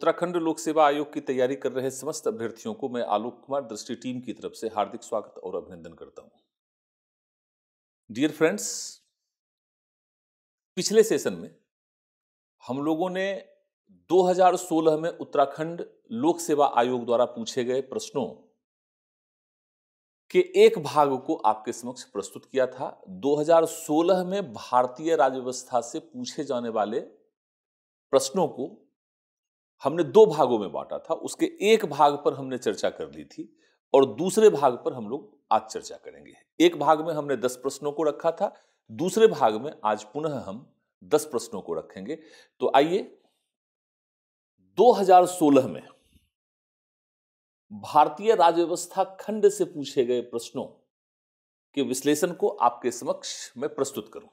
उत्तराखंड लोक सेवा आयोग की तैयारी कर रहे समस्त अभ्यर्थियों को मैं आलोक कुमार दृष्टि टीम की तरफ से हार्दिक स्वागत और अभिनंदन करता हूं डियर फ्रेंड्स पिछले सेशन में हम लोगों ने 2016 में उत्तराखंड लोक सेवा आयोग द्वारा पूछे गए प्रश्नों के एक भाग को आपके समक्ष प्रस्तुत किया था 2016 में भारतीय राज्य व्यवस्था से पूछे जाने वाले प्रश्नों को हमने दो भागों में बांटा था उसके एक भाग पर हमने चर्चा कर ली थी और दूसरे भाग पर हम लोग आज चर्चा करेंगे एक भाग में हमने दस प्रश्नों को रखा था दूसरे भाग में आज पुनः हम दस प्रश्नों को रखेंगे तो आइए 2016 में भारतीय राज्य व्यवस्था खंड से पूछे गए प्रश्नों के विश्लेषण को आपके समक्ष मैं प्रस्तुत करूं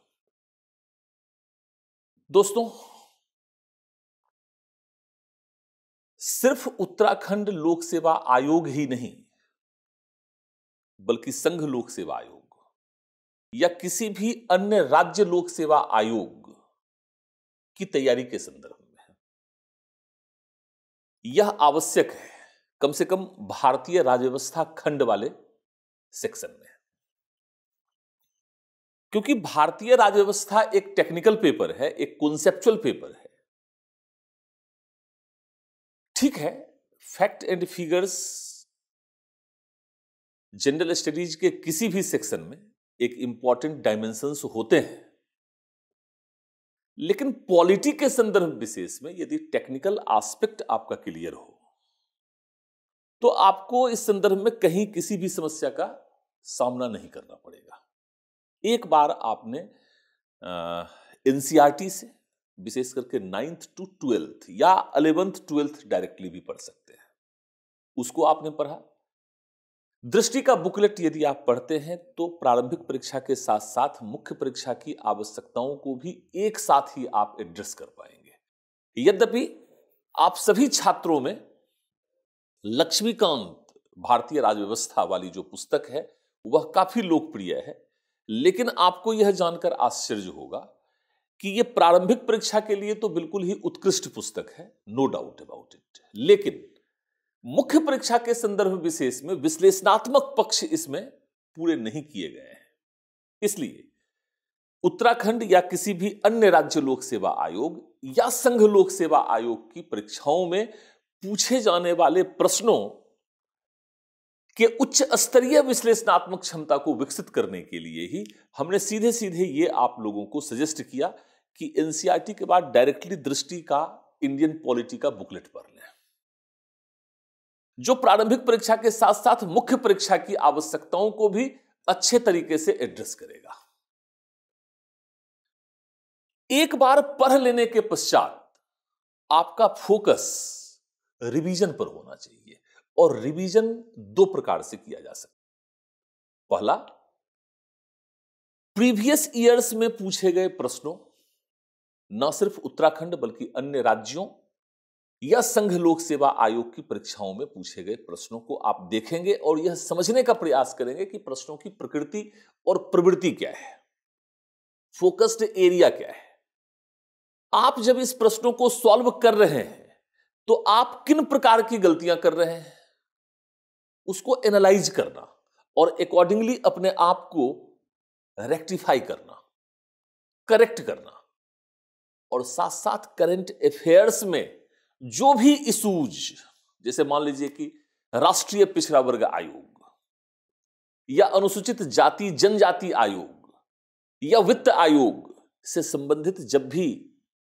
दोस्तों सिर्फ उत्तराखंड लोक सेवा आयोग ही नहीं बल्कि संघ लोक सेवा आयोग या किसी भी अन्य राज्य लोक सेवा आयोग की तैयारी के संदर्भ में यह आवश्यक है कम से कम भारतीय राज्य व्यवस्था खंड वाले सेक्शन में क्योंकि भारतीय राज्य व्यवस्था एक टेक्निकल पेपर है एक कॉन्सेप्चुअल पेपर है ठीक है fact and figures general studies के किसी भी सेक्शन में एक इंपॉर्टेंट डायमेंशन होते हैं लेकिन पॉलिटी के संदर्भ विशेष में यदि टेक्निकल आस्पेक्ट आपका क्लियर हो तो आपको इस संदर्भ में कहीं किसी भी समस्या का सामना नहीं करना पड़ेगा एक बार आपने एनसीआरटी e से विशेष करके नाइन्थ टू ट्वेल्थ या अलेवेंथ ट्वेल्थ डायरेक्टली भी पढ़ सकते हैं उसको आपने पढ़ा दृष्टि का बुकलेट यदि आप पढ़ते हैं तो प्रारंभिक परीक्षा के साथ साथ मुख्य परीक्षा की आवश्यकताओं को भी एक साथ ही आप एड्रेस कर पाएंगे यद्यपि आप सभी छात्रों में लक्ष्मीकांत भारतीय राजव्यवस्था वाली जो पुस्तक है वह काफी लोकप्रिय है लेकिन आपको यह जानकर आश्चर्य होगा कि ये प्रारंभिक परीक्षा के लिए तो बिल्कुल ही उत्कृष्ट पुस्तक है नो डाउट अबाउट इट लेकिन मुख्य परीक्षा के संदर्भ विशेष में विश्लेषणात्मक पक्ष इसमें पूरे नहीं किए गए हैं इसलिए उत्तराखंड या किसी भी अन्य राज्य लोक सेवा आयोग या संघ लोक सेवा आयोग की परीक्षाओं में पूछे जाने वाले प्रश्नों के उच्च स्तरीय विश्लेषणात्मक क्षमता को विकसित करने के लिए ही हमने सीधे सीधे ये आप लोगों को सजेस्ट किया कि एनसीईआरटी e के बाद डायरेक्टली दृष्टि का इंडियन पॉलिटी का बुकलेट पढ़ लें जो प्रारंभिक परीक्षा के साथ साथ मुख्य परीक्षा की आवश्यकताओं को भी अच्छे तरीके से एड्रेस करेगा एक बार पढ़ लेने के पश्चात आपका फोकस रिवीजन पर होना चाहिए और रिवीजन दो प्रकार से किया जा सकता पहला प्रीवियस ईयर्स में पूछे गए प्रश्नों न सिर्फ उत्तराखंड बल्कि अन्य राज्यों या संघ लोक सेवा आयोग की परीक्षाओं में पूछे गए प्रश्नों को आप देखेंगे और यह समझने का प्रयास करेंगे कि प्रश्नों की प्रकृति और प्रवृत्ति क्या है फोकस्ड एरिया क्या है आप जब इस प्रश्नों को सॉल्व कर रहे हैं तो आप किन प्रकार की गलतियां कर रहे हैं उसको एनालाइज करना और अकॉर्डिंगली अपने आप को रेक्टिफाई करना करेक्ट करना और साथ साथ करंट अफेयर्स में जो भी इशूज जैसे मान लीजिए कि राष्ट्रीय पिछड़ा वर्ग आयोग या अनुसूचित जाति जनजाति आयोग या वित्त आयोग से संबंधित जब भी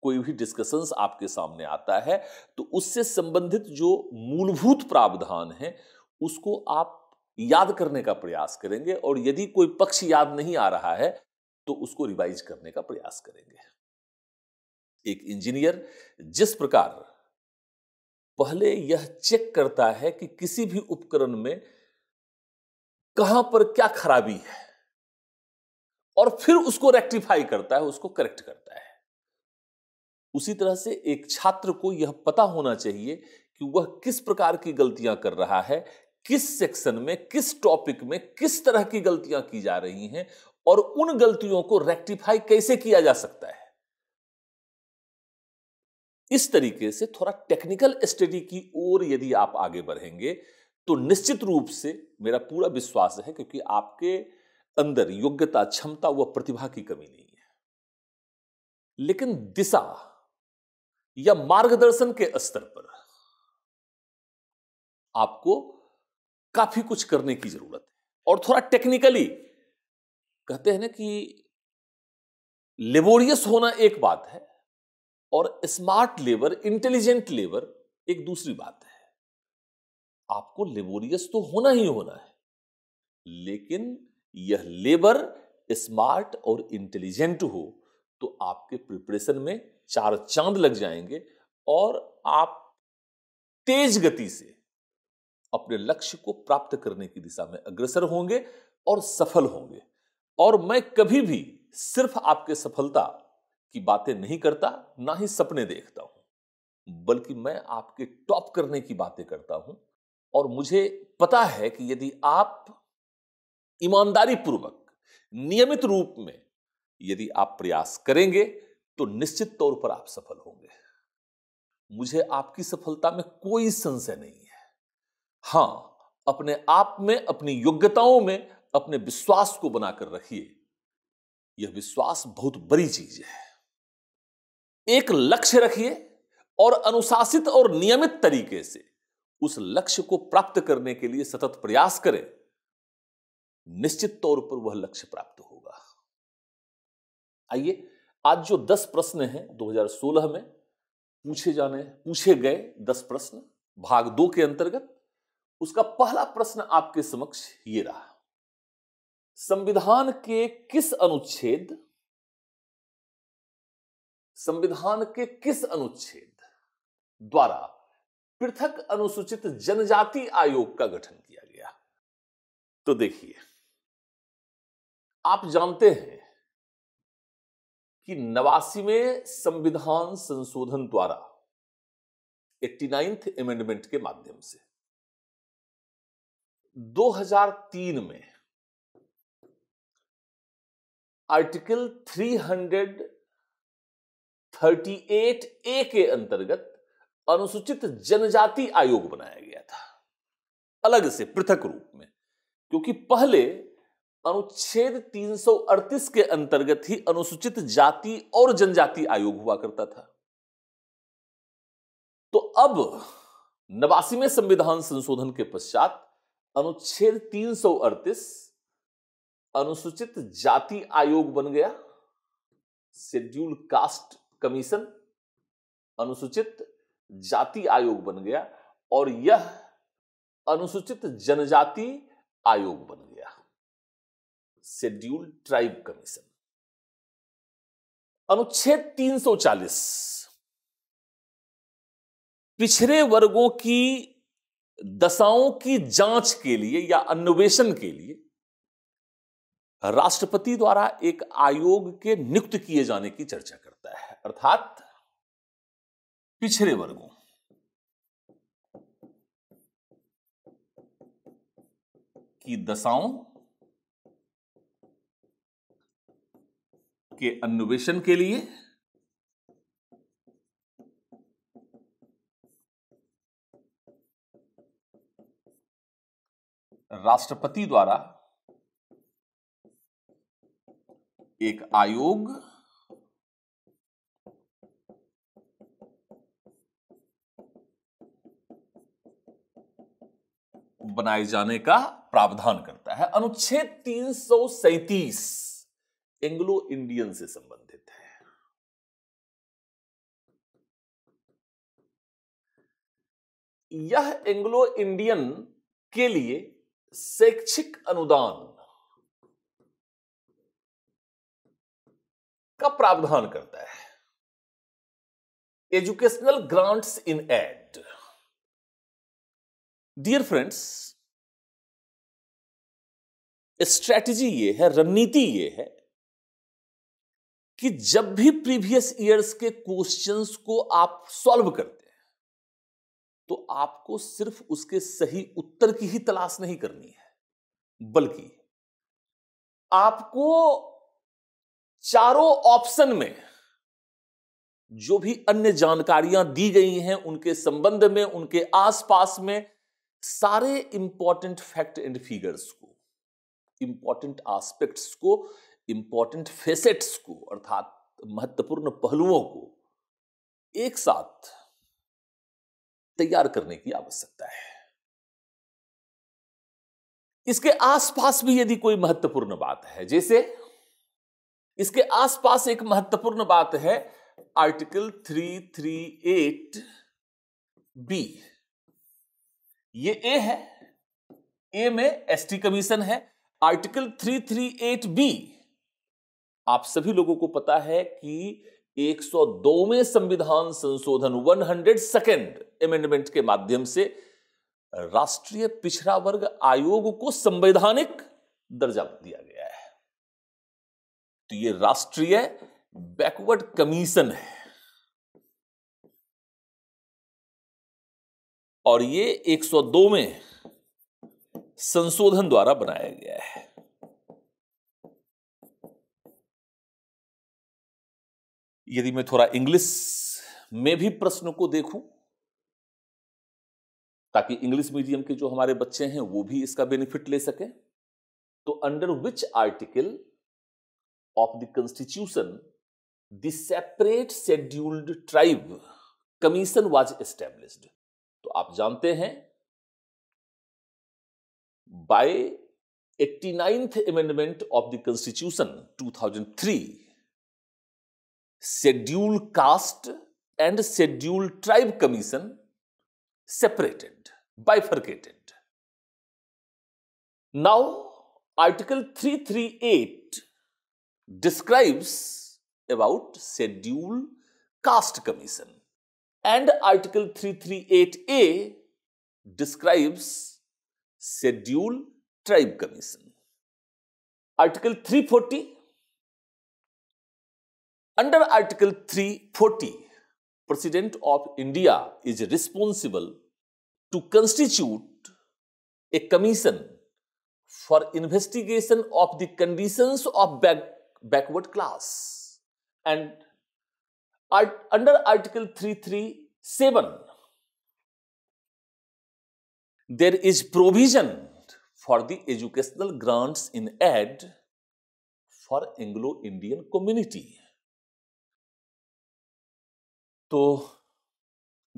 कोई भी डिस्कशंस आपके सामने आता है तो उससे संबंधित जो मूलभूत प्रावधान है उसको आप याद करने का प्रयास करेंगे और यदि कोई पक्ष याद नहीं आ रहा है तो उसको रिवाइज करने का प्रयास करेंगे एक इंजीनियर जिस प्रकार पहले यह चेक करता है कि किसी भी उपकरण में कहां पर क्या खराबी है और फिर उसको रेक्टिफाई करता है उसको करेक्ट करता है उसी तरह से एक छात्र को यह पता होना चाहिए कि वह किस प्रकार की गलतियां कर रहा है किस सेक्शन में किस टॉपिक में किस तरह की गलतियां की जा रही हैं और उन गलतियों को रेक्टिफाई कैसे किया जा सकता है इस तरीके से थोड़ा टेक्निकल स्टडी की ओर यदि आप आगे बढ़ेंगे तो निश्चित रूप से मेरा पूरा विश्वास है क्योंकि आपके अंदर योग्यता क्षमता व प्रतिभा की कमी नहीं है लेकिन दिशा या मार्गदर्शन के स्तर पर आपको काफी कुछ करने की जरूरत है और थोड़ा टेक्निकली कहते हैं ना कि लेबोरियस होना एक बात है और स्मार्ट लेबर इंटेलिजेंट लेबर एक दूसरी बात है आपको लेबोरियस तो होना ही होना है लेकिन यह लेबर स्मार्ट और इंटेलिजेंट हो तो आपके प्रिपरेशन में चार चांद लग जाएंगे और आप तेज गति से अपने लक्ष्य को प्राप्त करने की दिशा में अग्रसर होंगे और सफल होंगे और मैं कभी भी सिर्फ आपके सफलता की बातें नहीं करता ना ही सपने देखता हूं बल्कि मैं आपके टॉप करने की बातें करता हूं और मुझे पता है कि यदि आप ईमानदारी पूर्वक नियमित रूप में यदि आप प्रयास करेंगे तो निश्चित तौर पर आप सफल होंगे मुझे आपकी सफलता में कोई संशय नहीं है हां अपने आप में अपनी योग्यताओं में अपने विश्वास को बनाकर रखिए यह विश्वास बहुत बड़ी चीज है एक लक्ष्य रखिए और अनुशासित और नियमित तरीके से उस लक्ष्य को प्राप्त करने के लिए सतत प्रयास करें निश्चित तौर पर वह लक्ष्य प्राप्त होगा आइए आज जो दस प्रश्न हैं 2016 में पूछे जाने पूछे गए दस प्रश्न भाग दो के अंतर्गत उसका पहला प्रश्न आपके समक्ष ये रहा संविधान के किस अनुच्छेद संविधान के किस अनुच्छेद द्वारा पृथक अनुसूचित जनजाति आयोग का गठन किया गया तो देखिए आप जानते हैं कि नवासीवें संविधान संशोधन द्वारा एट्टी नाइन्थ एमेंडमेंट के माध्यम से 2003 में आर्टिकल 38 ए के अंतर्गत अनुसूचित जनजाति आयोग बनाया गया था अलग से पृथक रूप में क्योंकि पहले अनुच्छेद 338 के अंतर्गत ही अनुसूचित जाति और जनजाति आयोग हुआ करता था तो अब नवासीवें संविधान संशोधन के पश्चात अनुच्छेद 338 अनुसूचित जाति आयोग बन गया शेड्यूल कास्ट कमीशन अनुसूचित जाति आयोग बन गया और यह अनुसूचित जनजाति आयोग बन गया शेड्यूल ट्राइब कमीशन अनुच्छेद 340 पिछड़े वर्गों की दशाओं की जांच के लिए या अन्वेषण के लिए राष्ट्रपति द्वारा एक आयोग के नियुक्त किए जाने की चर्चा करता अर्थात पिछड़े वर्गों की दशाओं के अन्वेषण के लिए राष्ट्रपति द्वारा एक आयोग बनाए जाने का प्रावधान करता है अनुच्छेद तीन एंग्लो इंडियन से संबंधित है यह एंग्लो इंडियन के लिए शैक्षिक अनुदान का प्रावधान करता है educational grants in aid dear friends strategy ये है रणनीति ये है कि जब भी प्रीवियस ईयर्स के क्वेश्चंस को आप सॉल्व करते हैं तो आपको सिर्फ उसके सही उत्तर की ही तलाश नहीं करनी है बल्कि आपको चारों ऑप्शन में जो भी अन्य जानकारियां दी गई हैं उनके संबंध में उनके आसपास में सारे इंपॉर्टेंट फैक्ट एंड फिगर्स को इंपॉर्टेंट आस्पेक्ट्स को इंपॉर्टेंट फेसेट्स को अर्थात महत्वपूर्ण पहलुओं को एक साथ तैयार करने की आवश्यकता है इसके आसपास भी यदि कोई महत्वपूर्ण बात है जैसे इसके आसपास एक महत्वपूर्ण बात है आर्टिकल 338 बी ये ए है ए में एसटी कमीशन है आर्टिकल 338 बी आप सभी लोगों को पता है कि 102वें संविधान संशोधन हंड्रेड सेकेंड अमेंडमेंट के माध्यम से राष्ट्रीय पिछड़ा वर्ग आयोग को संवैधानिक दर्जा दिया गया है तो ये राष्ट्रीय बैकवर्ड कमीशन है और ये 102 में संशोधन द्वारा बनाया गया है यदि मैं थोड़ा इंग्लिश में भी प्रश्न को देखूं ताकि इंग्लिश मीडियम के जो हमारे बच्चे हैं वो भी इसका बेनिफिट ले सके तो under which article of the constitution the separate scheduled tribe commission was established तो आप जानते हैं by eighty ninth amendment of the constitution 2003 schedule caste and schedule tribe commission separated bifurcated now article 338 describes about schedule caste commission And Article 338A describes Schedule Tribe Commission. Article 340 under Article 340, President of India is responsible to constitute a commission for investigation of the conditions of back, backward class and art, under article three three seven there is provision for the educational grant in aid for Anglo Indian community तो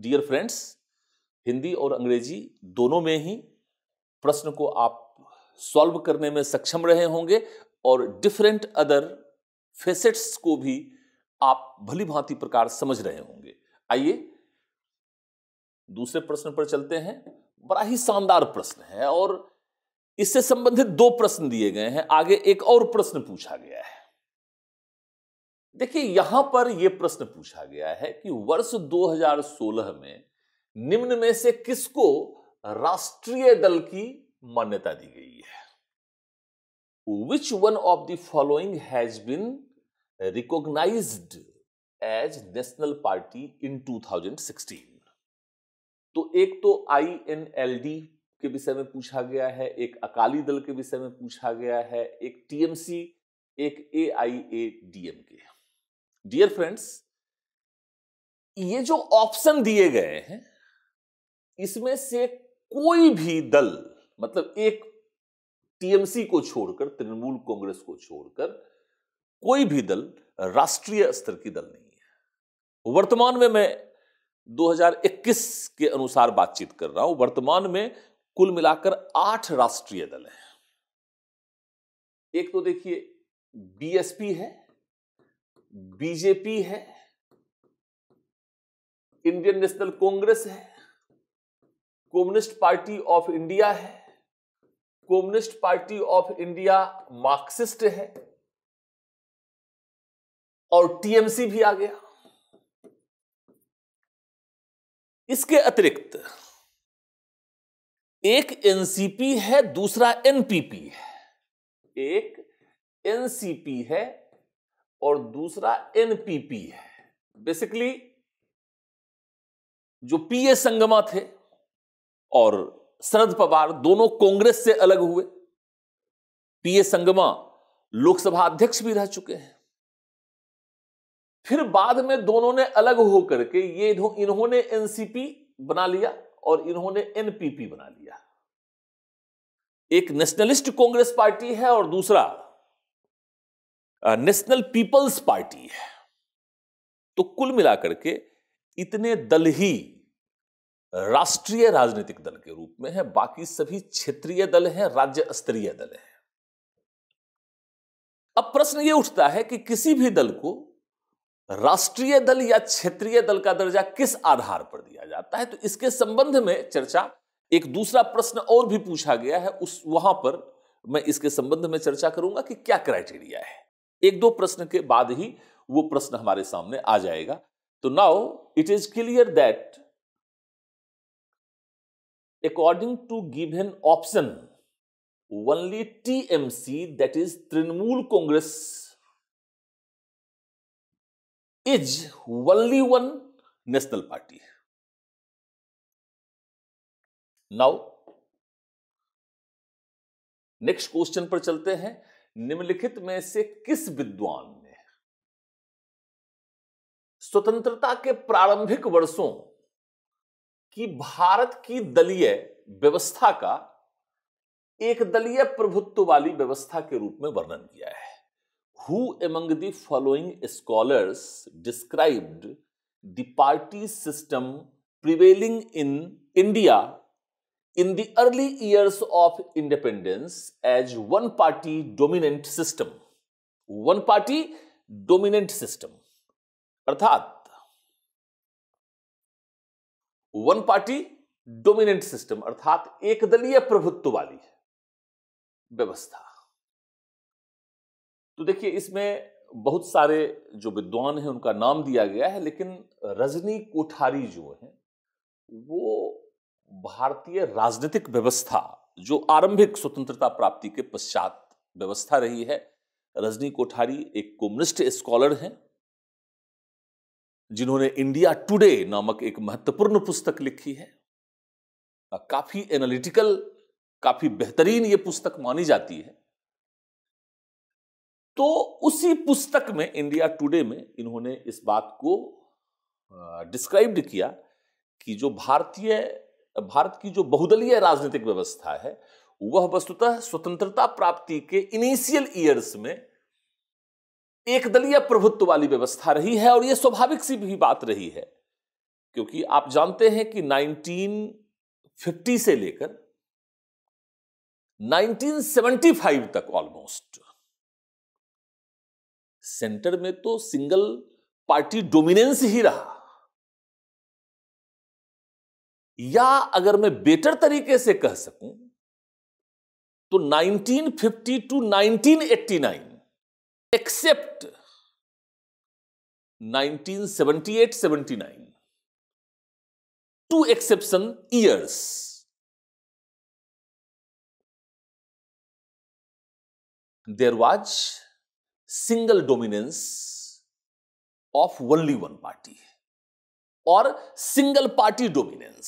dear friends Hindi और अंग्रेजी दोनों में ही प्रश्न को आप solve करने में सक्षम रहे होंगे और डिफरेंट अदर फेसेट्स को भी आप भली भांति प्रकार समझ रहे होंगे आइए दूसरे प्रश्न पर चलते हैं बड़ा ही शानदार प्रश्न है और इससे संबंधित दो प्रश्न दिए गए हैं आगे एक और प्रश्न पूछा गया है देखिए यहां पर यह प्रश्न पूछा गया है कि वर्ष 2016 में निम्न में से किसको राष्ट्रीय दल की मान्यता दी गई है which one of the following has been recognised as national party in 2016 तो एक तो आईएनएलडी के विषय में पूछा गया है एक अकाली दल के विषय में पूछा गया है एक टीएमसी एक A I A DM K dear friends ये जो ऑप्शन दिए गए हैं इसमें से कोई भी दल मतलब एक टीएमसी को छोड़कर तृणमूल कांग्रेस को छोड़कर कोई भी दल राष्ट्रीय स्तर की दल नहीं है वर्तमान में मैं 2021 के अनुसार बातचीत कर रहा हूं वर्तमान में कुल मिलाकर आठ राष्ट्रीय दल हैं एक तो देखिए बीएसपी है बीजेपी है इंडियन नेशनल कांग्रेस है कम्युनिस्ट पार्टी ऑफ इंडिया है Communist Party of India Marxist है और टीएमसी भी आ गया इसके अतिरिक्त एक एनसीपी है दूसरा एनपीपी है एक एनसीपी है और दूसरा एनपीपी है बेसिकली जो पीए संगमा थे और शरद पवार दोनों कांग्रेस से अलग हुए पीए संगमा लोकसभा अध्यक्ष भी रह चुके हैं फिर बाद में दोनों ने अलग हो करके ये इन्होंने एनसीपी बना लिया और इन्होंने एनपीपी बना लिया एक नेशनलिस्ट कांग्रेस पार्टी है और दूसरा नेशनल पीपल्स पार्टी है तो कुल मिलाकर के इतने दल ही राष्ट्रीय राजनीतिक दल के रूप में है बाकी सभी क्षेत्रीय दल हैं राज्य स्तरीय दल हैं अब प्रश्न यह उठता है कि किसी भी दल को राष्ट्रीय दल या क्षेत्रीय दल का दर्जा किस आधार पर दिया जाता है तो इसके संबंध में चर्चा एक दूसरा प्रश्न और भी पूछा गया है उस वहां पर मैं इसके संबंध में चर्चा करूंगा कि क्या क्राइटेरिया है एक दो प्रश्न के बाद ही वो प्रश्न हमारे सामने आ जाएगा तो now it is clear that according to an option only TMC that is Trinamool Congress is only one national party now next question पर चलते हैं निम्नलिखित में से किस विद्वान ने स्वतंत्रता के प्रारंभिक वर्षों की भारत की दलीय व्यवस्था का एक दलीय प्रभुत्व वाली व्यवस्था के रूप में वर्णन किया है Who among the following scholars described the party system prevailing in India in the early years of independence as one party dominant system? One party dominant system अर्थात वन पार्टी डोमिनेंट सिस्टम अर्थात एकदलीय प्रभुत्व वाली व्यवस्था तो देखिए इसमें बहुत सारे जो विद्वान हैं उनका नाम दिया गया है लेकिन रजनी कोठारी जो हैं वो भारतीय राजनीतिक व्यवस्था जो आरंभिक स्वतंत्रता प्राप्ति के पश्चात व्यवस्था रही है रजनी कोठारी एक कम्युनिस्ट स्कॉलर हैं जिन्होंने इंडिया टुडे नामक एक महत्वपूर्ण पुस्तक लिखी है काफ़ी एनालिटिकल काफ़ी बेहतरीन ये पुस्तक मानी जाती है तो उसी पुस्तक में इंडिया टुडे में इन्होंने इस बात को डिस्क्राइब्ड किया कि जो भारतीय भारत की जो बहुदलीय राजनीतिक व्यवस्था है वह वस्तुतः स्वतंत्रता प्राप्ति के इनिशियल ईयर्स में एक दलीय प्रभुत्व वाली व्यवस्था रही है और यह स्वाभाविक सी भी बात रही है क्योंकि आप जानते हैं कि 1950 से लेकर 1975 तक ऑलमोस्ट सेंटर में तो सिंगल पार्टी डोमिनेंस ही रहा या अगर मैं बेटर तरीके से कह सकूं तो 1950 to 1989 except 1978-79 two exception years there was single dominance of only one party और सिंगल पार्टी डोमिनेंस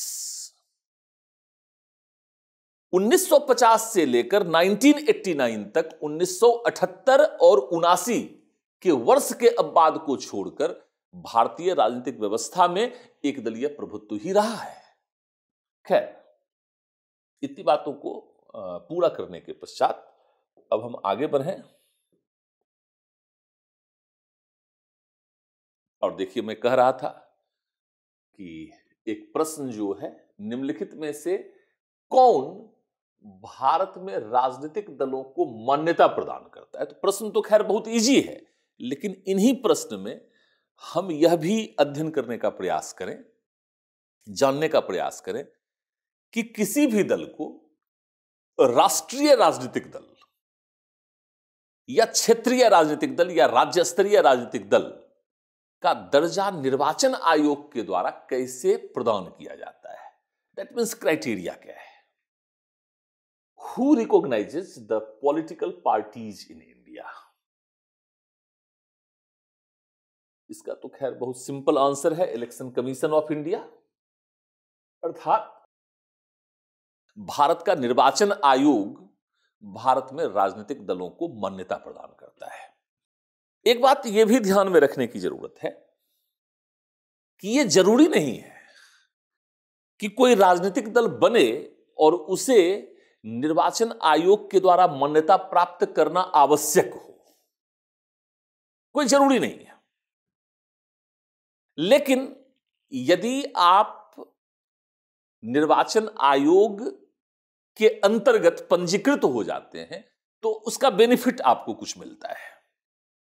1950 से लेकर 1989 तक 1978 और उनासी के वर्ष के बाद को छोड़कर भारतीय राजनीतिक व्यवस्था में एक दलीय प्रभुत्व ही रहा है खैर इतनी बातों को पूरा करने के पश्चात अब हम आगे बढ़ें और देखिए मैं कह रहा था कि एक प्रश्न जो है निम्नलिखित में से कौन भारत में राजनीतिक दलों को मान्यता प्रदान करता है तो प्रश्न तो खैर बहुत इजी है लेकिन इन्हीं प्रश्न में हम यह भी अध्ययन करने का प्रयास करें जानने का प्रयास करें कि किसी भी दल को राष्ट्रीय राजनीतिक दल या क्षेत्रीय राजनीतिक दल या राज्य स्तरीय राजनीतिक दल का दर्जा निर्वाचन आयोग के द्वारा कैसे प्रदान किया जाता है दैट मीन्स क्राइटेरिया क्या है who recognises the political parties in India इसका तो खैर बहुत सिंपल आंसर है इलेक्शन कमीशन ऑफ इंडिया अर्थात भारत का निर्वाचन आयोग भारत में राजनीतिक दलों को मान्यता प्रदान करता है एक बात यह भी ध्यान में रखने की जरूरत है कि ये जरूरी नहीं है कि कोई राजनीतिक दल बने और उसे निर्वाचन आयोग के द्वारा मान्यता प्राप्त करना आवश्यक हो कोई जरूरी नहीं है लेकिन यदि आप निर्वाचन आयोग के अंतर्गत पंजीकृत हो जाते हैं तो उसका बेनिफिट आपको कुछ मिलता है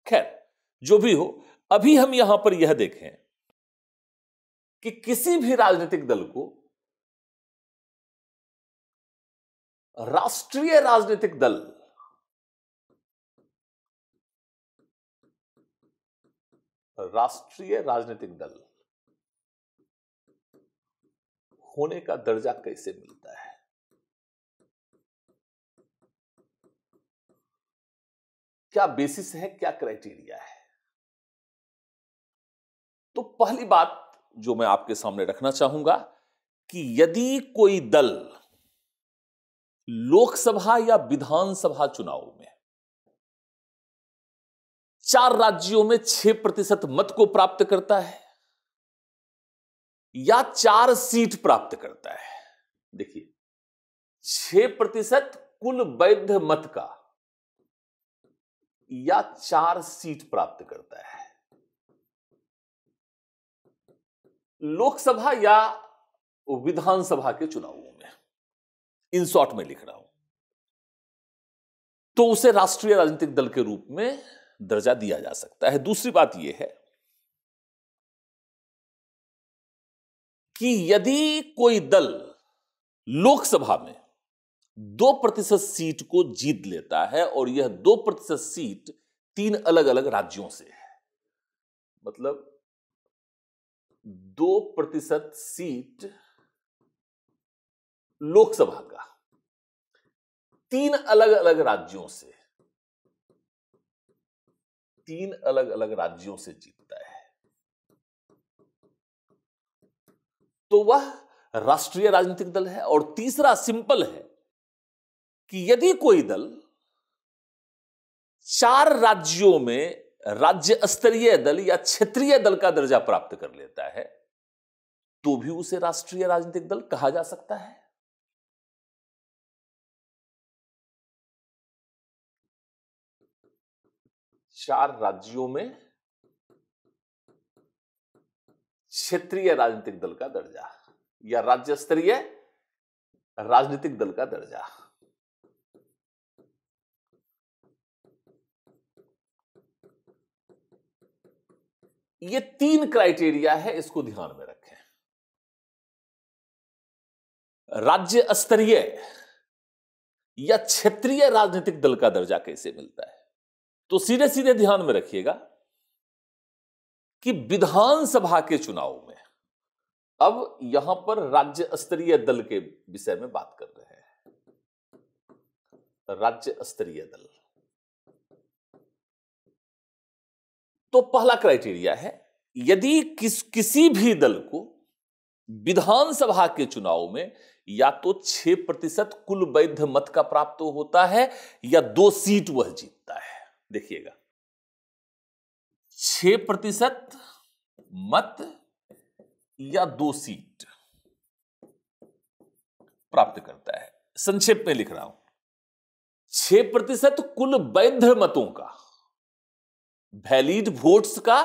खैर जो भी हो अभी हम यहां पर यह देखें कि किसी भी राजनीतिक दल को राष्ट्रीय राजनीतिक दल राष्ट्रीय राजनीतिक दल होने का दर्जा कैसे मिलता है क्या बेसिस है क्या क्राइटेरिया है तो पहली बात जो मैं आपके सामने रखना चाहूंगा कि यदि कोई दल लोकसभा या विधानसभा चुनाव में चार राज्यों में छह प्रतिशत मत को प्राप्त करता है या चार सीट प्राप्त करता है देखिए छह प्रतिशत कुल वैध मत का या चार सीट प्राप्त करता है लोकसभा या विधानसभा के चुनावों में इन शॉर्ट में लिख रहा हूं तो उसे राष्ट्रीय राजनीतिक दल के रूप में दर्जा दिया जा सकता है दूसरी बात यह है कि यदि कोई दल लोकसभा में दो प्रतिशत सीट को जीत लेता है और यह दो प्रतिशत सीट तीन अलग अलग राज्यों से है मतलब दो प्रतिशत सीट लोकसभा का तीन अलग अलग राज्यों से तीन अलग अलग राज्यों से जीतता है तो वह राष्ट्रीय राजनीतिक दल है और तीसरा सिंपल है कि यदि कोई दल चार राज्यों में राज्य स्तरीय दल या क्षेत्रीय दल का दर्जा प्राप्त कर लेता है तो भी उसे राष्ट्रीय राजनीतिक दल कहा जा सकता है चार राज्यों में क्षेत्रीय राजनीतिक दल का दर्जा या राज्य स्तरीय राजनीतिक दल का दर्जा ये तीन क्राइटेरिया है इसको ध्यान में रखें राज्य स्तरीय या क्षेत्रीय राजनीतिक दल का दर्जा कैसे मिलता है तो सीधे सीधे ध्यान में रखिएगा कि विधानसभा के चुनाव में अब यहां पर राज्य स्तरीय दल के विषय में बात कर रहे हैं राज्य स्तरीय दल तो पहला क्राइटेरिया है यदि किस किसी भी दल को विधानसभा के चुनाव में या तो छह प्रतिशत कुल वैध मत का प्राप्त होता है या दो सीट वह जीतता है देखिएगा छह प्रतिशत मत या दो सीट प्राप्त करता है संक्षेप में लिख रहा हूं छह प्रतिशत कुल वैध मतों का वैलिड वोट्स का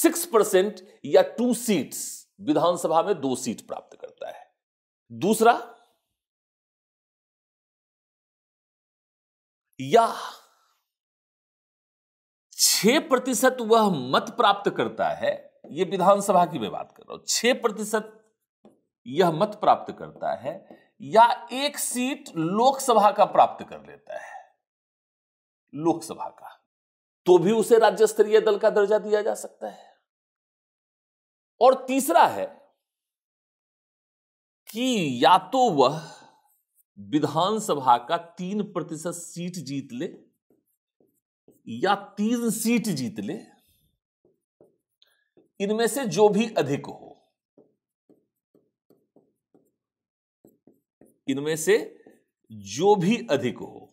सिक्स परसेंट या टू सीट्स विधानसभा में दो सीट प्राप्त करता है दूसरा या छह प्रतिशत वह मत प्राप्त करता है यह विधानसभा की मैं बात कर रहा हूं छह प्रतिशत यह मत प्राप्त करता है या एक सीट लोकसभा का प्राप्त कर लेता है लोकसभा का तो भी उसे राज्य स्तरीय दल का दर्जा दिया जा सकता है और तीसरा है कि या तो वह विधानसभा का तीन प्रतिशत सीट जीत ले या तीन सीट जीत ले इनमें से जो भी अधिक हो इनमें से जो भी अधिक हो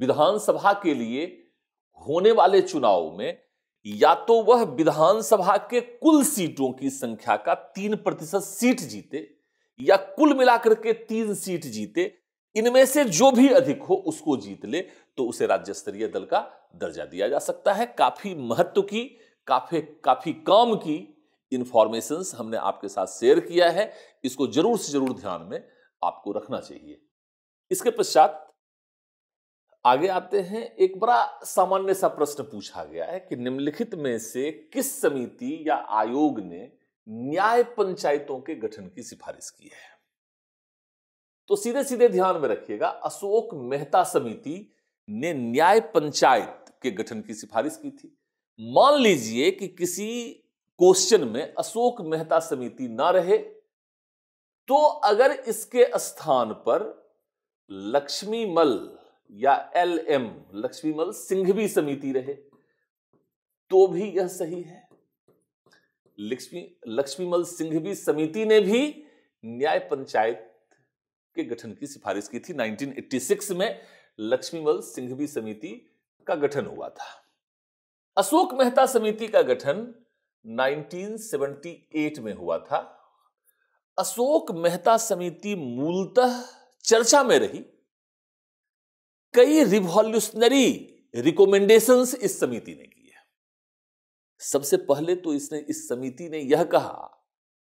विधानसभा के लिए होने वाले चुनाव में या तो वह विधानसभा के कुल सीटों की संख्या का तीन प्रतिशत सीट जीते या कुल मिलाकर के तीन सीट जीते इनमें से जो भी अधिक हो उसको जीत ले तो उसे राज्य स्तरीय दल का दर्जा दिया जा सकता है काफी महत्व की काफी काफी काम की इंफॉर्मेशन हमने आपके साथ शेयर किया है इसको जरूर से जरूर ध्यान में आपको रखना चाहिए इसके पश्चात आगे आते हैं एक बड़ा सामान्य सा प्रश्न पूछा गया है कि निम्नलिखित में से किस समिति या आयोग ने न्याय पंचायतों के गठन की सिफारिश की है तो सीधे सीधे ध्यान में रखिएगा अशोक मेहता समिति ने न्याय पंचायत के गठन की सिफारिश की थी मान लीजिए कि किसी क्वेश्चन में अशोक मेहता समिति ना रहे तो अगर इसके स्थान पर लक्ष्मी मल या एल एम लक्ष्मीमल सिंघवी समिति रहे तो भी यह सही है लक्ष्मी लक्ष्मीमल सिंघवी समिति ने भी न्याय पंचायत के गठन की सिफारिश की थी 1986 में लक्ष्मीमल सिंघवी समिति का गठन हुआ था अशोक मेहता समिति का गठन 1978 में हुआ था अशोक मेहता समिति मूलतः चर्चा में रही कई रिवॉल्यूशनरी रिकमेंडेशंस इस समिति ने की है सबसे पहले तो इसने इस समिति ने यह कहा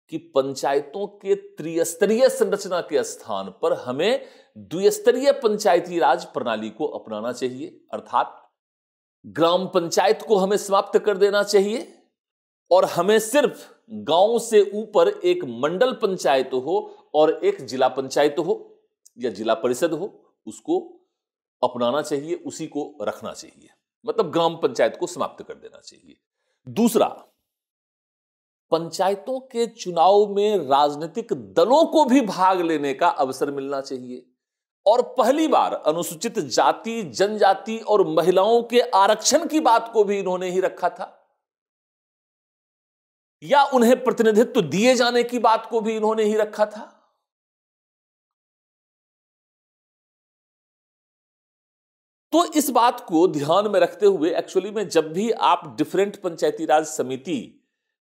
कि पंचायतों के त्रिस्तरीय संरचना के स्थान पर हमें द्विस्तरीय पंचायती राज प्रणाली को अपनाना चाहिए अर्थात ग्राम पंचायत को हमें समाप्त कर देना चाहिए और हमें सिर्फ गांव से ऊपर एक मंडल पंचायत हो और एक जिला पंचायत हो या जिला परिषद हो उसको अपनाना चाहिए उसी को रखना चाहिए मतलब ग्राम पंचायत को समाप्त कर देना चाहिए दूसरा पंचायतों के चुनाव में राजनीतिक दलों को भी भाग लेने का अवसर मिलना चाहिए और पहली बार अनुसूचित जाति जनजाति और महिलाओं के आरक्षण की बात को भी इन्होंने ही रखा था या उन्हें प्रतिनिधित्व दिए जाने की बात को भी इन्होंने ही रखा था तो इस बात को ध्यान में रखते हुए एक्चुअली में जब भी आप डिफरेंट पंचायती राज समिति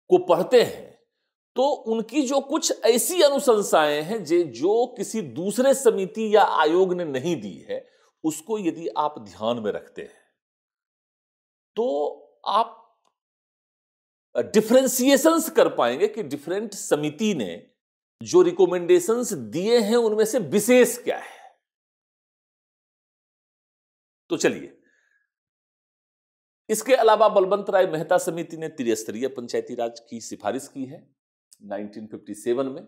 को पढ़ते हैं तो उनकी जो कुछ ऐसी अनुशंसाएं हैं जे जो किसी दूसरे समिति या आयोग ने नहीं दी है उसको यदि आप ध्यान में रखते हैं तो आप डिफ्रेंसिएशंस कर पाएंगे कि डिफरेंट समिति ने जो रिकमेंडेशंस दिए हैं उनमें से विशेष क्या है तो चलिए इसके अलावा बलवंत राय मेहता समिति ने त्रिस्तरीय पंचायती राज की सिफारिश की है 1957 में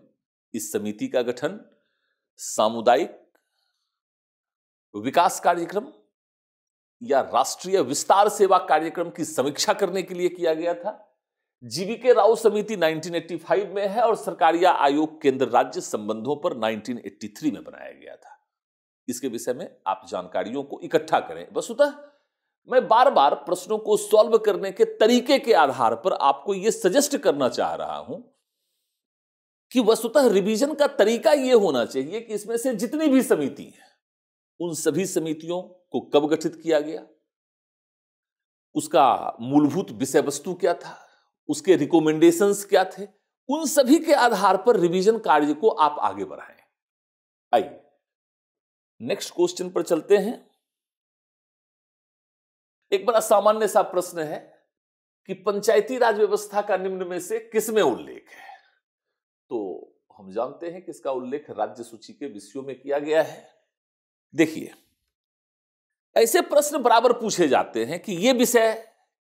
इस समिति का गठन सामुदायिक विकास कार्यक्रम या राष्ट्रीय विस्तार सेवा कार्यक्रम की समीक्षा करने के लिए किया गया था जीवीके राव समिति 1985 में है और सरकारिया आयोग केंद्र राज्य संबंधों पर 1983 में बनाया गया था इसके विषय में आप जानकारियों को इकट्ठा करें वस्तुतः मैं बार बार प्रश्नों को सॉल्व करने के तरीके के आधार पर आपको यह सजेस्ट करना चाह रहा हूं कि वस्तुतः रिवीजन का तरीका यह होना चाहिए कि इसमें से जितनी भी समिति है उन सभी समितियों को कब गठित किया गया उसका मूलभूत विषय वस्तु क्या था उसके रिकमेंडेशंस क्या थे उन सभी के आधार पर रिवीजन कार्य को आप आगे बढ़ाएं आइए नेक्स्ट क्वेश्चन पर चलते हैं एक बड़ा सामान्य सा प्रश्न है कि पंचायती राज व्यवस्था का निम्न में से किसमें उल्लेख है तो हम जानते हैं कि इसका उल्लेख राज्य सूची के विषयों में किया गया है देखिए ऐसे प्रश्न बराबर पूछे जाते हैं कि यह विषय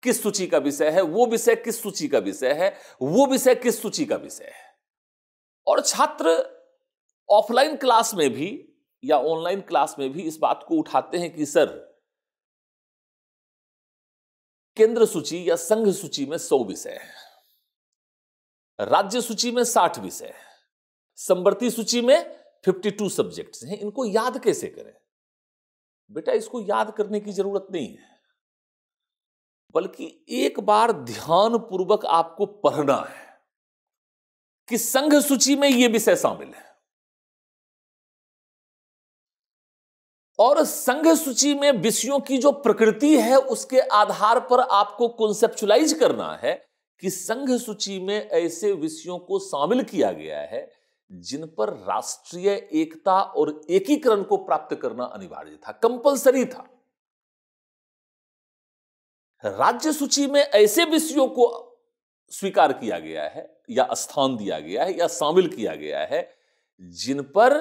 किस सूची का विषय है वो विषय किस सूची का विषय है वो विषय किस सूची का विषय है और छात्र ऑफलाइन क्लास में भी या ऑनलाइन क्लास में भी इस बात को उठाते हैं कि सर केंद्र सूची या संघ सूची में सौ विषय है राज्य सूची में साठ विषय है संवर्ती सूची में फिफ्टी टू सब्जेक्ट हैं इनको याद कैसे करें बेटा इसको याद करने की जरूरत नहीं है बल्कि एक बार ध्यान पूर्वक आपको पढ़ना है कि संघ सूची में ये विषय शामिल है और संघ सूची में विषयों की जो प्रकृति है उसके आधार पर आपको कॉन्सेप्चुलाइज करना है कि संघ सूची में ऐसे विषयों को शामिल किया गया है जिन पर राष्ट्रीय एकता और एकीकरण को प्राप्त करना अनिवार्य था कंपलसरी था राज्य सूची में ऐसे विषयों को स्वीकार किया गया है या स्थान दिया गया है या शामिल किया गया है जिन पर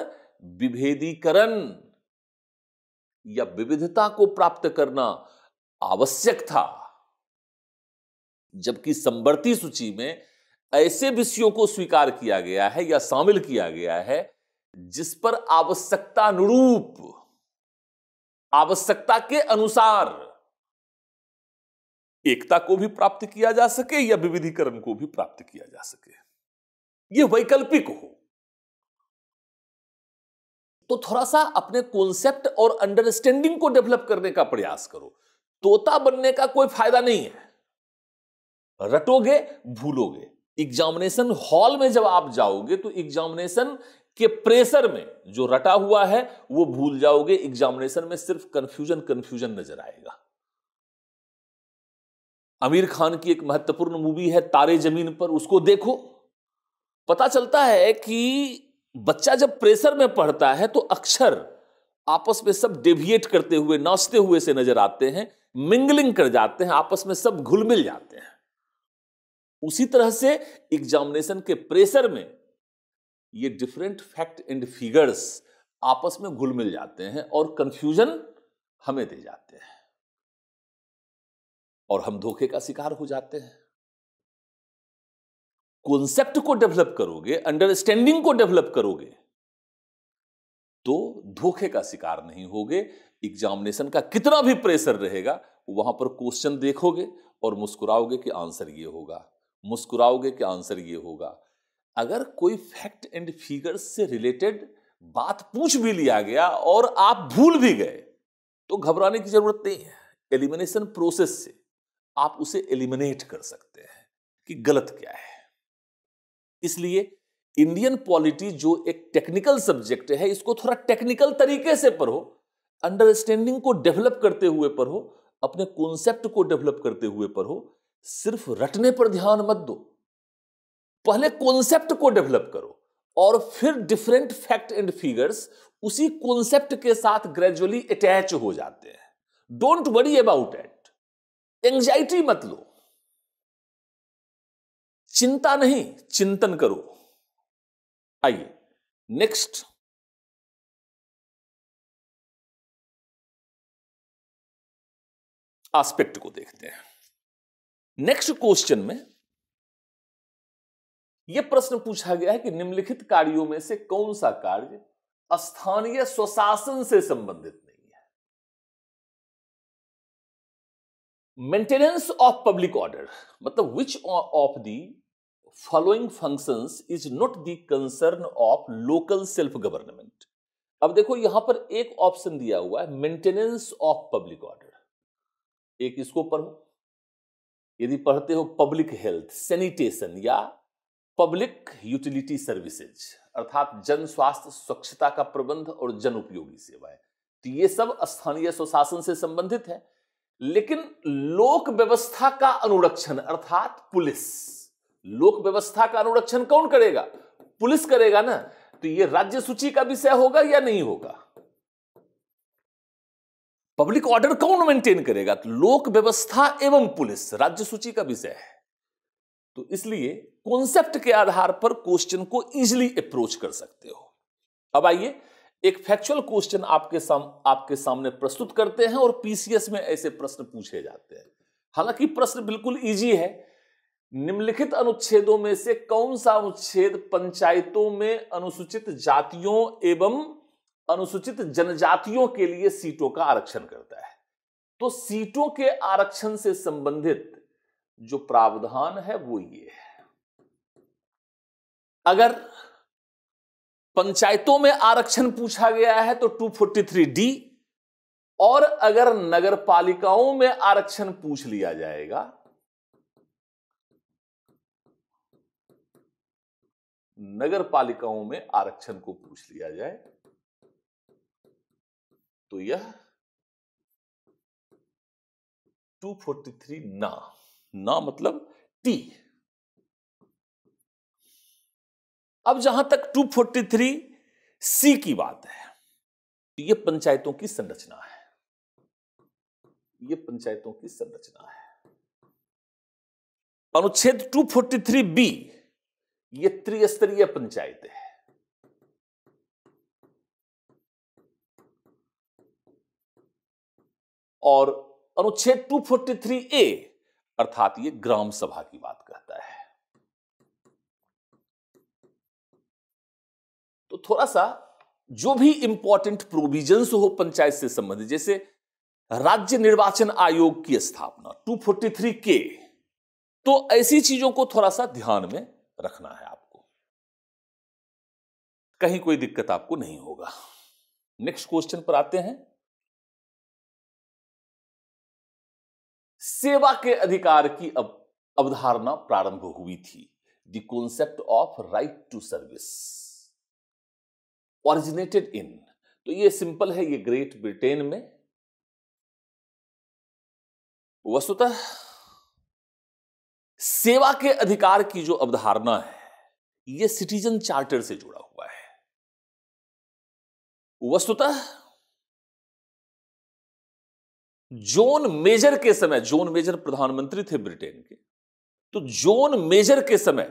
विभेदीकरण या विविधता को प्राप्त करना आवश्यक था जबकि संवर्ती सूची में ऐसे विषयों को स्वीकार किया गया है या शामिल किया गया है जिस पर आवश्यकता अनुरूप आवश्यकता के अनुसार एकता को भी प्राप्त किया जा सके या विविधीकरण को भी प्राप्त किया जा सके यह वैकल्पिक हो तो थोड़ा सा अपने कॉन्सेप्ट और अंडरस्टैंडिंग को डेवलप करने का प्रयास करो तोता बनने का कोई फायदा नहीं है रटोगे भूलोगे एग्जामिनेशन हॉल में जब आप जाओगे तो एग्जामिनेशन के प्रेशर में जो रटा हुआ है वो भूल जाओगे एग्जामिनेशन में सिर्फ कंफ्यूजन कंफ्यूजन नजर आएगा आमिर खान की एक महत्वपूर्ण मूवी है तारे जमीन पर उसको देखो पता चलता है कि बच्चा जब प्रेशर में पढ़ता है तो अक्षर आपस में सब डेविएट करते हुए नाचते हुए से नजर आते हैं मिंगलिंग कर जाते हैं आपस में सब घुल मिल जाते हैं उसी तरह से एग्जामिनेशन के प्रेशर में ये डिफरेंट फैक्ट एंड फिगर्स आपस में घुल मिल जाते हैं और कंफ्यूजन हमें दे जाते हैं और हम धोखे का शिकार हो जाते हैं कॉन्सेप्ट को डेवलप करोगे अंडरस्टैंडिंग को डेवलप करोगे तो धोखे का शिकार नहीं होगे एग्जामिनेशन का कितना भी प्रेशर रहेगा वहां पर क्वेश्चन देखोगे और मुस्कुराओगे कि आंसर ये होगा मुस्कुराओगे कि आंसर ये होगा अगर कोई फैक्ट एंड फिगर्स से रिलेटेड बात पूछ भी लिया गया और आप भूल भी गए तो घबराने की जरूरत नहीं है एलिमिनेशन प्रोसेस से आप उसे एलिमिनेट कर सकते हैं कि गलत क्या है इसलिए इंडियन पॉलिटी जो एक टेक्निकल सब्जेक्ट है इसको थोड़ा टेक्निकल तरीके से पढ़ो अंडरस्टैंडिंग को डेवलप करते हुए पढ़ो अपने कॉन्सेप्ट को डेवलप करते हुए पढ़ो सिर्फ रटने पर ध्यान मत दो पहले कॉन्सेप्ट को डेवलप करो और फिर डिफरेंट फैक्ट एंड फिगर्स उसी कॉन्सेप्ट के साथ ग्रेजुअली अटैच हो जाते हैं don't worry about at anxiety मत लो चिंता नहीं चिंतन करो आइए नेक्स्ट एस्पेक्ट को देखते हैं नेक्स्ट क्वेश्चन में यह प्रश्न पूछा गया है कि निम्नलिखित कार्यों में से कौन सा कार्य स्थानीय स्वशासन से संबंधित नहीं है मेंटेनेंस ऑफ पब्लिक ऑर्डर मतलब which of the following functions is not the concern of local self government अब देखो यहां पर एक ऑप्शन दिया हुआ है मेंटेनेंस ऑफ पब्लिक ऑर्डर एक इसको पढ़ो यदि पढ़ते हो पब्लिक हेल्थ सैनिटेशन या पब्लिक यूटिलिटी सर्विसेज अर्थात जन स्वास्थ्य स्वच्छता का प्रबंध और जन उपयोगी सेवाएं तो ये सब स्थानीय स्वशासन से संबंधित है लेकिन लोक व्यवस्था का अनुरक्षण अर्थात पुलिस लोक व्यवस्था का अनुरक्षण कौन करेगा पुलिस करेगा ना तो ये राज्य सूची का विषय होगा या नहीं होगा पब्लिक ऑर्डर कौन मेंटेन करेगा तो लोक व्यवस्था एवं पुलिस राज्य सूची का विषय है तो इसलिए कॉन्सेप्ट के आधार पर क्वेश्चन को इजीली अप्रोच कर सकते हो अब आइए एक फैक्चुअल क्वेश्चन आपके साम, आपके सामने प्रस्तुत करते हैं और पीसीएस में ऐसे प्रश्न पूछे जाते हैं हालांकि प्रश्न बिल्कुल इजी है निम्नलिखित अनुच्छेदों में से कौन सा अनुच्छेद पंचायतों में अनुसूचित जातियों एवं अनुसूचित जनजातियों के लिए सीटों का आरक्षण करता है तो सीटों के आरक्षण से संबंधित जो प्रावधान है वो ये है अगर पंचायतों में आरक्षण पूछा गया है तो 243 डी और अगर नगर पालिकाओं में आरक्षण पूछ लिया जाएगा नगर पालिकाओं में आरक्षण को पूछ लिया जाए तो यह 243 ना ना मतलब टी अब जहां तक 243 सी की बात है तो ये पंचायतों की संरचना है ये पंचायतों की संरचना है अनुच्छेद 243 बी ये त्रिस्तरीय पंचायतें हैं और अनुच्छेद 243 ए अर्थात ये ग्राम सभा की बात कहता है तो थोड़ा सा जो भी इंपॉर्टेंट प्रोविजंस हो पंचायत से संबंधित जैसे राज्य निर्वाचन आयोग की स्थापना 243 के तो ऐसी चीजों को थोड़ा सा ध्यान में रखना है आपको कहीं कोई दिक्कत आपको नहीं होगा नेक्स्ट क्वेश्चन पर आते हैं सेवा के अधिकार की अब अवधारणा प्रारंभ हुई थी the concept of right to service originated in तो ये सिंपल है ये ग्रेट ब्रिटेन में वस्तुतः सेवा के अधिकार की जो अवधारणा है यह सिटीजन चार्टर से जुड़ा हुआ है वस्तुतः जॉन मेजर के समय जॉन मेजर प्रधानमंत्री थे ब्रिटेन के तो जॉन मेजर के समय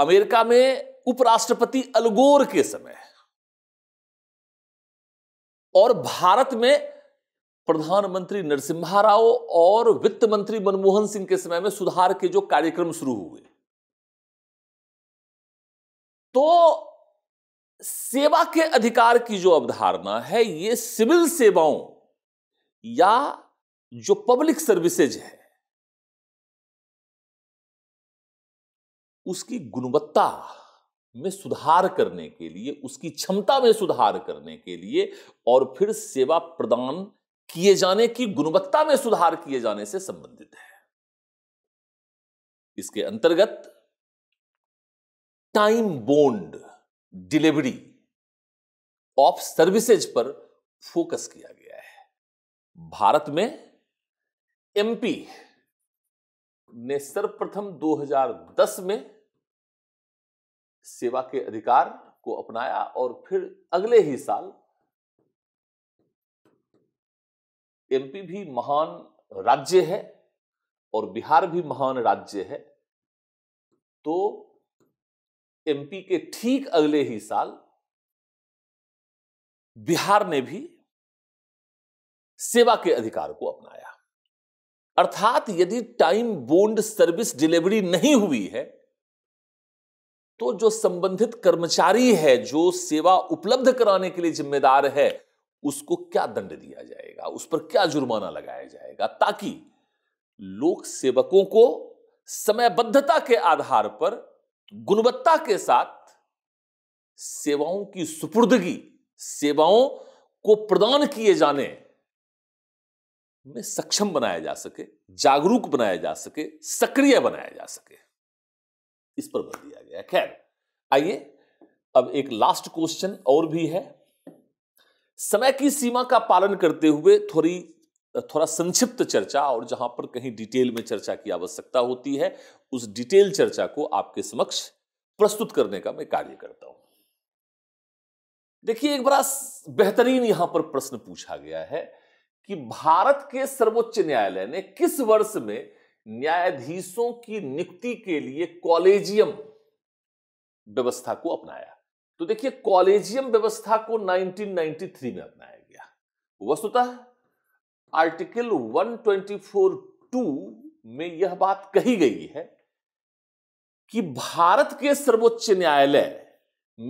अमेरिका में उपराष्ट्रपति अलगोर के समय और भारत में प्रधानमंत्री नरसिम्हा राव और वित्त मंत्री मनमोहन सिंह के समय में सुधार के जो कार्यक्रम शुरू हुए तो सेवा के अधिकार की जो अवधारणा है ये सिविल सेवाओं या जो पब्लिक सर्विसेज है उसकी गुणवत्ता में सुधार करने के लिए उसकी क्षमता में सुधार करने के लिए और फिर सेवा प्रदान किए जाने की गुणवत्ता में सुधार किए जाने से संबंधित है इसके अंतर्गत time bound delivery of services पर फोकस किया गया है भारत में एमपी ने सर्वप्रथम 2010 में सेवा के अधिकार को अपनाया और फिर अगले ही साल एमपी भी महान राज्य है और बिहार भी महान राज्य है तो एमपी के ठीक अगले ही साल बिहार ने भी सेवा के अधिकार को अपनाया अर्थात यदि टाइम बोन्ड सर्विस डिलीवरी नहीं हुई है तो जो संबंधित कर्मचारी है जो सेवा उपलब्ध कराने के लिए जिम्मेदार है उसको क्या दंड दिया जाएगा उस पर क्या जुर्माना लगाया जाएगा ताकि लोक सेवकों को समयबद्धता के आधार पर गुणवत्ता के साथ सेवाओं की सुपुर्दगी सेवाओं को प्रदान किए जाने में सक्षम बनाया जा सके जागरूक बनाया जा सके सक्रिय बनाया जा सके इस पर बल दिया गया खैर आइए अब एक लास्ट क्वेश्चन और भी है समय की सीमा का पालन करते हुए थोड़ी थोड़ा संक्षिप्त चर्चा और जहां पर कहीं डिटेल में चर्चा की आवश्यकता होती है उस डिटेल चर्चा को आपके समक्ष प्रस्तुत करने का मैं कार्य करता हूं देखिए एक बड़ा बेहतरीन यहां पर प्रश्न पूछा गया है कि भारत के सर्वोच्च न्यायालय ने किस वर्ष में न्यायाधीशों की नियुक्ति के लिए कॉलेजियम व्यवस्था को अपनाया तो देखिए कॉलेजियम व्यवस्था को 1993 में अपनाया गया वस्तुतः आर्टिकल 124.2 में यह बात कही गई है कि भारत के सर्वोच्च न्यायालय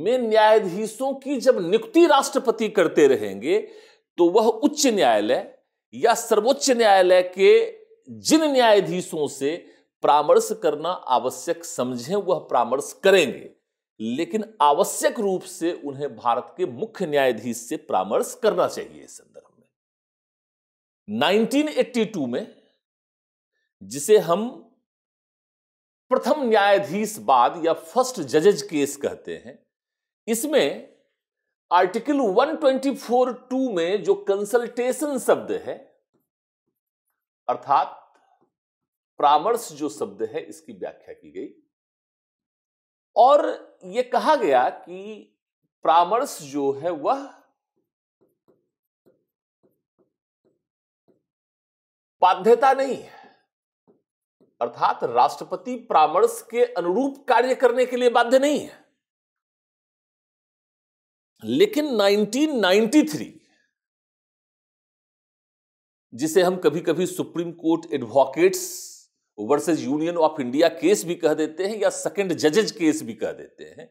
में न्यायाधीशों की जब नियुक्ति राष्ट्रपति करते रहेंगे तो वह उच्च न्यायालय या सर्वोच्च न्यायालय के जिन न्यायाधीशों से परामर्श करना आवश्यक समझें वह परामर्श करेंगे लेकिन आवश्यक रूप से उन्हें भारत के मुख्य न्यायाधीश से परामर्श करना चाहिए इस संदर्भ में 1982 में जिसे हम प्रथम न्यायाधीश बाद या फर्स्ट जजेज केस कहते हैं इसमें आर्टिकल 124.2 में जो कंसल्टेशन शब्द है अर्थात परामर्श जो शब्द है इसकी व्याख्या की गई और यह कहा गया कि परामर्श जो है वह बाध्यता नहीं है अर्थात राष्ट्रपति परामर्श के अनुरूप कार्य करने के लिए बाध्य नहीं है लेकिन 1993 जिसे हम कभी कभी Supreme Court advocates versus Union of India case भी कह देते हैं या सेकंड जजेज केस भी कह देते हैं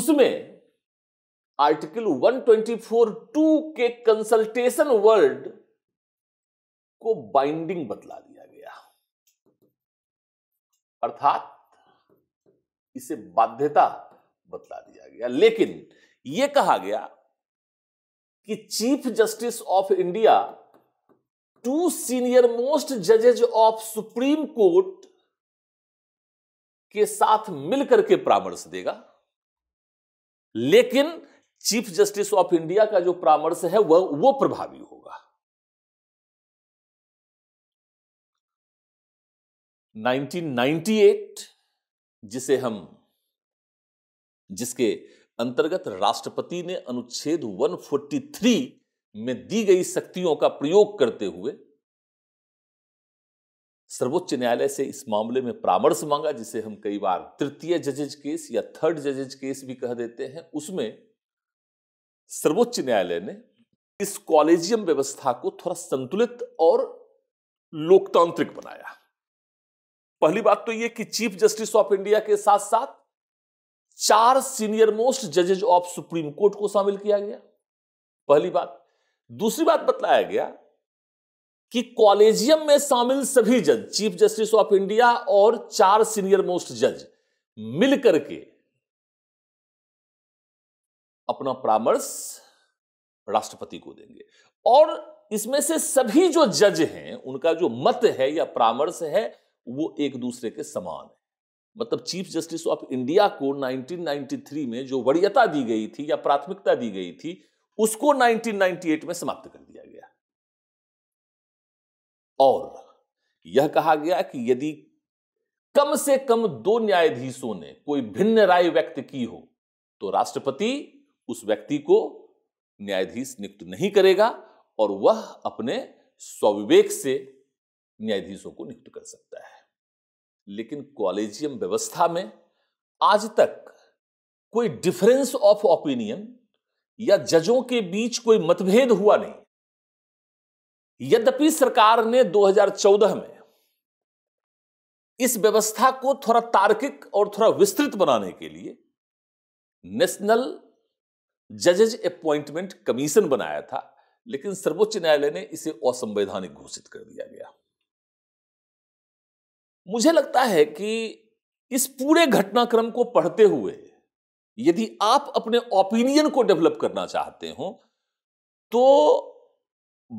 उसमें आर्टिकल 124 टू के कंसल्टेशन वर्ड को बाइंडिंग बतला दिया गया अर्थात इसे बाध्यता बतला दिया गया लेकिन यह कहा गया कि Chief Justice of India two senior most जजेज ऑफ सुप्रीम कोर्ट के साथ मिलकर के परामर्श देगा लेकिन चीफ जस्टिस ऑफ इंडिया का जो परामर्श है वह वो प्रभावी होगा 1998 जिसे हम जिसके अंतर्गत राष्ट्रपति ने अनुच्छेद 143 में दी गई शक्तियों का प्रयोग करते हुए सर्वोच्च न्यायालय से इस मामले में परामर्श मांगा जिसे हम कई बार तृतीय जजेज केस या थर्ड जजेज केस भी कह देते हैं उसमें सर्वोच्च न्यायालय ने इस कॉलेजियम व्यवस्था को थोड़ा संतुलित और लोकतांत्रिक बनाया पहली बात तो यह कि चीफ जस्टिस ऑफ इंडिया के साथ साथ चार सीनियर मोस्ट जजेज ऑफ सुप्रीम कोर्ट को शामिल किया गया पहली बात दूसरी बात बताया गया कि कॉलेजियम में शामिल सभी जज चीफ जस्टिस ऑफ इंडिया और चार सीनियर मोस्ट जज मिलकर के अपना परामर्श राष्ट्रपति को देंगे और इसमें से सभी जो जज हैं उनका जो मत है या परामर्श है वो एक दूसरे के समान है मतलब चीफ जस्टिस ऑफ इंडिया को 1993 में जो वरीयता दी गई थी या प्राथमिकता दी गई थी उसको 1998 में समाप्त कर दिया गया और यह कहा गया कि यदि कम से कम दो न्यायाधीशों ने कोई भिन्न राय व्यक्त की हो तो राष्ट्रपति उस व्यक्ति को न्यायाधीश नियुक्त नहीं करेगा और वह अपने स्वविवेक से न्यायाधीशों को नियुक्त कर सकता है लेकिन कॉलेजियम व्यवस्था में आज तक कोई डिफरेंस ऑफ ओपिनियन या जजों के बीच कोई मतभेद हुआ नहीं यद्यपि सरकार ने 2014 में इस व्यवस्था को थोड़ा तार्किक और थोड़ा विस्तृत बनाने के लिए नेशनल जजेज अपॉइंटमेंट कमीशन बनाया था लेकिन सर्वोच्च न्यायालय ने इसे असंवैधानिक घोषित कर दिया गया मुझे लगता है कि इस पूरे घटनाक्रम को पढ़ते हुए यदि आप अपने ओपिनियन को डेवलप करना चाहते हो तो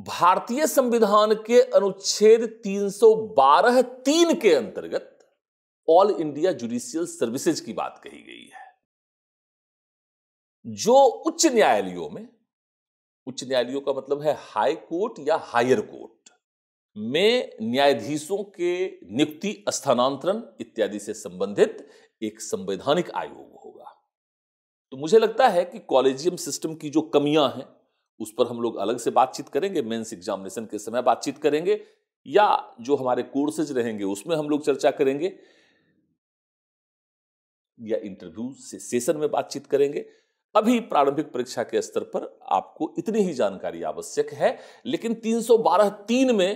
भारतीय संविधान के अनुच्छेद 312 तीन के अंतर्गत ऑल इंडिया जुडिशियल सर्विसेज की बात कही गई है जो उच्च न्यायालयों में उच्च न्यायालयों का मतलब है हाई कोर्ट या हायर कोर्ट में न्यायाधीशों के नियुक्ति स्थानांतरण इत्यादि से संबंधित एक संवैधानिक आयोग तो मुझे लगता है कि कॉलेजियम सिस्टम की जो कमियां हैं उस पर हम लोग अलग से बातचीत करेंगे मेंस एग्जामिनेशन के समय बातचीत करेंगे या जो हमारे कोर्सेज रहेंगे उसमें हम लोग चर्चा करेंगे या इंटरव्यू से सेशन में बातचीत करेंगे अभी प्रारंभिक परीक्षा के स्तर पर आपको इतनी ही जानकारी आवश्यक है लेकिन 312 तीन में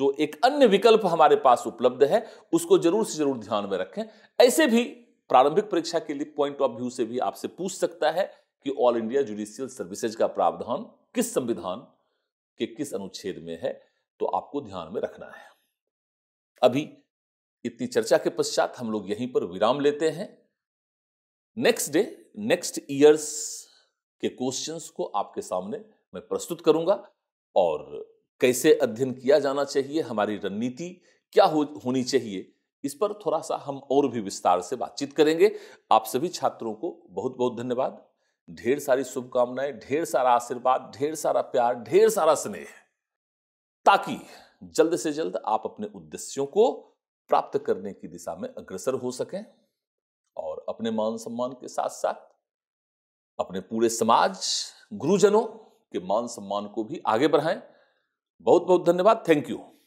जो एक अन्य विकल्प हमारे पास उपलब्ध है उसको जरूर से जरूर ध्यान में रखें ऐसे भी प्रारंभिक परीक्षा के लिए पॉइंट ऑफ व्यू से भी आपसे पूछ सकता है कि ऑल इंडिया जुडिशियल सर्विसेज का प्रावधान किस संविधान के किस अनुच्छेद में है तो आपको ध्यान में रखना है अभी इतनी चर्चा के पश्चात हम लोग यहीं पर विराम लेते हैं नेक्स्ट डे नेक्स्ट ईयर्स के क्वेश्चंस को आपके सामने मैं प्रस्तुत करूंगा और कैसे अध्ययन किया जाना चाहिए हमारी रणनीति क्या हो, होनी चाहिए इस पर थोड़ा सा हम और भी विस्तार से बातचीत करेंगे आप सभी छात्रों को बहुत बहुत धन्यवाद ढेर सारी शुभकामनाएं ढेर सारा आशीर्वाद ढेर सारा प्यार ढेर सारा स्नेह ताकि जल्द से जल्द आप अपने उद्देश्यों को प्राप्त करने की दिशा में अग्रसर हो सकें और अपने मान सम्मान के साथ साथ अपने पूरे समाज गुरुजनों के मान सम्मान को भी आगे बढ़ाएं बहुत बहुत धन्यवाद थैंक यू